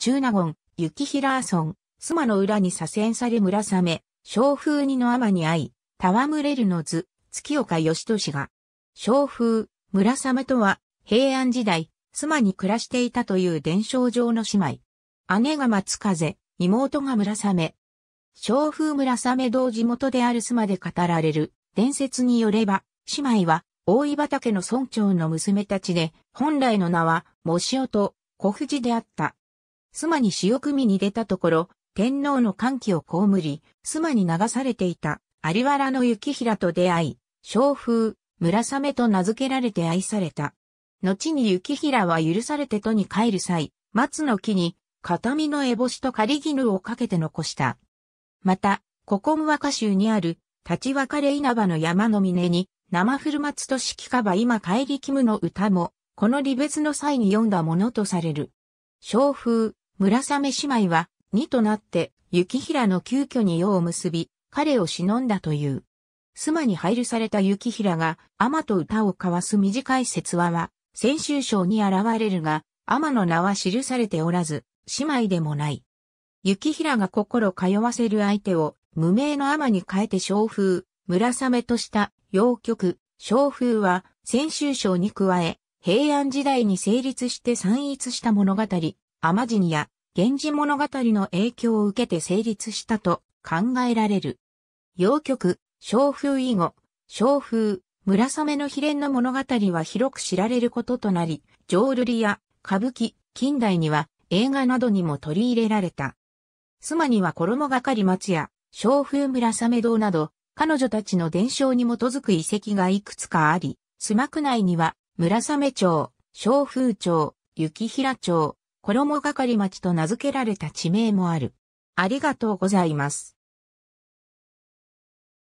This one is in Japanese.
中納言、雪平村、妻の裏に左遷され村雨、小風にの天に会い、戯れるの図、月岡義俊が。小風、村雨とは、平安時代、妻に暮らしていたという伝承上の姉妹。姉が松風、妹が村雨。小風村雨同地元である妻で語られる伝説によれば、姉妹は大井畑の村長の娘たちで、本来の名は、もしおと、小藤であった。妻に潮汲みに出たところ、天皇の歓喜をこむり、妻に流されていた有原の幸平と出会い、小風、村雨と名付けられて愛された。後に幸平は許されて都に帰る際、松の木に、片身の烏帽子と仮絹をかけて残した。また、ここ和歌集にある、立ち別れ稲葉の山の峰に、生古松と敷かば今帰りきむの歌も、この離別の際に読んだものとされる。小風、村雨姉妹は、二となって、雪平の急遽に世を結び、彼を忍んだという。妻に配慮された雪平が、天と歌を交わす短い説話は、先週章に現れるが、天の名は記されておらず、姉妹でもない。雪平が心通わせる相手を、無名の天に変えて小風、村雨とした洋曲、小風は、先週章に加え、平安時代に成立して散逸した物語、アマジニや源氏物語の影響を受けて成立したと考えられる。洋曲、小風以後、小風、村雨の秘伝の物語は広く知られることとなり、浄瑠璃や歌舞伎、近代には映画などにも取り入れられた。妻には衣がかり松や、小風村雨堂など、彼女たちの伝承に基づく遺跡がいくつかあり、須磨区内には、村雨町、小風町、雪平町、衣がかり町と名付けられた地名もある。ありがとうございます。